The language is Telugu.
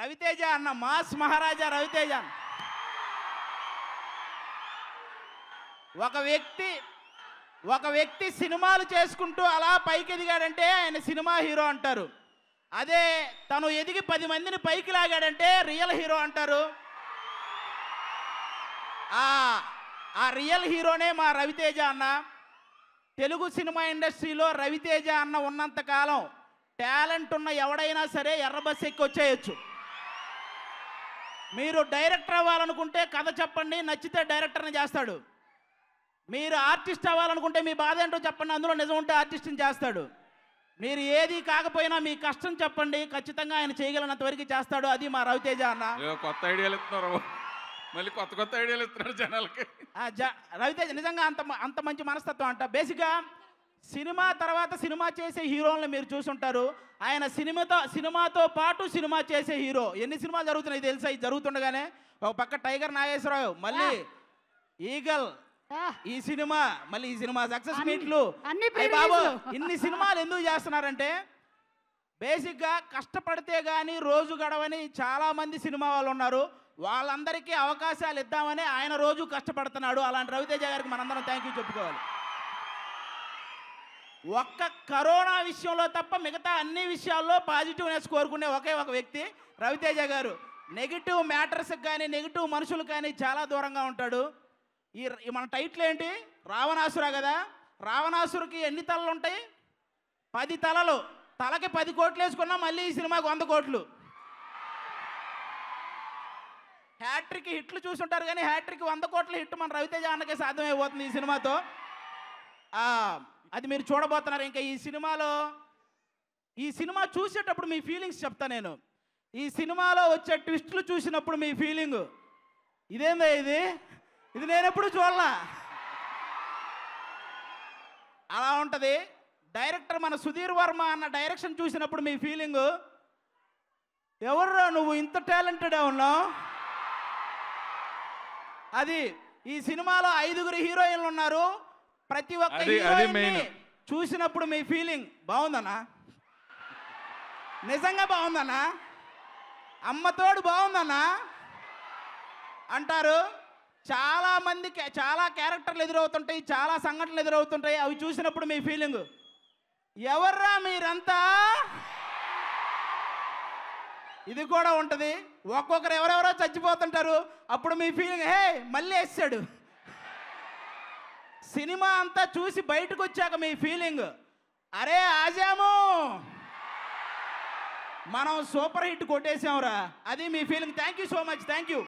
రవితేజ అన్న మాస్ మహారాజా రవితేజ ఒక వ్యక్తి ఒక వ్యక్తి సినిమాలు చేసుకుంటూ అలా పైకి ఎదిగాడంటే ఆయన సినిమా హీరో అంటారు అదే తను ఎదిగి పది మందిని పైకి లాగాడంటే రియల్ హీరో అంటారు ఆ రియల్ హీరోనే మా రవితేజ అన్న తెలుగు సినిమా ఇండస్ట్రీలో రవితేజ అన్న ఉన్నంతకాలం టాలెంట్ ఉన్న ఎవడైనా సరే ఎర్రబస్ ఎక్కి వచ్చేయచ్చు మీరు డైరెక్టర్ అవ్వాలనుకుంటే కథ చెప్పండి నచ్చితే డైరెక్టర్ని చేస్తాడు మీరు ఆర్టిస్ట్ అవ్వాలనుకుంటే మీ బాధ ఏంటో చెప్పండి అందులో నిజం ఉంటే ఆర్టిస్ట్ని చేస్తాడు మీరు ఏది కాకపోయినా మీ కష్టం చెప్పండి ఖచ్చితంగా ఆయన చేయగలనంత వరకు చేస్తాడు అది మా రవితేజ అన్న కొత్త ఐడియాలు ఇస్తున్నారు మళ్ళీ కొత్త కొత్త ఐడియాలు ఇస్తున్నారు జనాలకి రవితేజ నిజంగా అంత అంత మంచి మనస్తత్వం అంట బేసిక్గా సినిమా తర్వాత సినిమా చేసే హీరోలను మీరు చూసుంటారు ఆయన సినిమాతో సినిమాతో పాటు సినిమా చేసే హీరో ఎన్ని సినిమాలు జరుగుతున్నాయి తెలుసా ఇది జరుగుతుండగానే ఒక పక్క టైగర్ నాగేశ్వరరావు మళ్ళీ ఈగల్ ఈ సినిమా మళ్ళీ ఈ సినిమా సక్సెస్ మీట్లు బాబు ఇన్ని సినిమాలు ఎందుకు చేస్తున్నారంటే బేసిక్గా కష్టపడితే కానీ రోజు గడవని చాలామంది సినిమా వాళ్ళు ఉన్నారు వాళ్ళందరికీ అవకాశాలు ఇద్దామని ఆయన రోజు కష్టపడుతున్నాడు అలాంటి రవితేజ గారికి మనందరం థ్యాంక్ యూ చెప్పుకోవాలి ఒక్క కరోనా విషయంలో తప్ప మిగతా అన్ని విషయాల్లో పాజిటివ్నెస్ కోరుకునే ఒకే ఒక వ్యక్తి రవితేజ గారు నెగిటివ్ మ్యాటర్స్ కానీ నెగిటివ్ మనుషులు కానీ చాలా దూరంగా ఉంటాడు ఈ మన టైటిల్ ఏంటి రావణాసురా కదా రావణాసురుకి ఎన్ని తలలు ఉంటాయి పది తలలు తలకి పది కోట్లు వేసుకున్నా మళ్ళీ ఈ సినిమాకి వంద కోట్లు హ్యాట్రిక్ హిట్లు చూసుంటారు కానీ హ్యాట్రిక్ వంద కోట్ల హిట్ మన రవితేజ అన్నకే సాధ్యమైపోతుంది ఈ సినిమాతో అది మీరు చూడబోతున్నారు ఇంకా ఈ సినిమాలో ఈ సినిమా చూసేటప్పుడు మీ ఫీలింగ్స్ చెప్తా నేను ఈ సినిమాలో వచ్చే ట్విస్టులు చూసినప్పుడు మీ ఫీలింగ్ ఇదేందా ఇది ఇది నేను ఎప్పుడు చూడలా అలా ఉంటుంది డైరెక్టర్ మన సుధీర్ వర్మ అన్న డైరెక్షన్ చూసినప్పుడు మీ ఫీలింగు ఎవర్రా నువ్వు ఇంత టాలెంటెడ్ ఉన్నావు అది ఈ సినిమాలో ఐదుగురు హీరోయిన్లు ఉన్నారు ప్రతి ఒక్క హీరోయిన్ చూసినప్పుడు మీ ఫీలింగ్ బాగుందనా నిజంగా బాగుందనా అమ్మతోడు బాగుందనా అంటారు చాలా మందికి చాలా క్యారెక్టర్లు ఎదురవుతుంటాయి చాలా సంఘటనలు ఎదురవుతుంటాయి అవి చూసినప్పుడు మీ ఫీలింగ్ ఎవర్రా మీరంతా ఇది కూడా ఉంటుంది ఒక్కొక్కరు ఎవరెవరో చచ్చిపోతుంటారు అప్పుడు మీ ఫీలింగ్ హే మళ్ళీ వేస్తాడు సినిమా అంతా చూసి బయటకు వచ్చాక మీ ఫీలింగ్ అరే ఆజాము మనం సూపర్ హిట్ కొట్టేసాంరా అది మీ feeling thank you so much thank you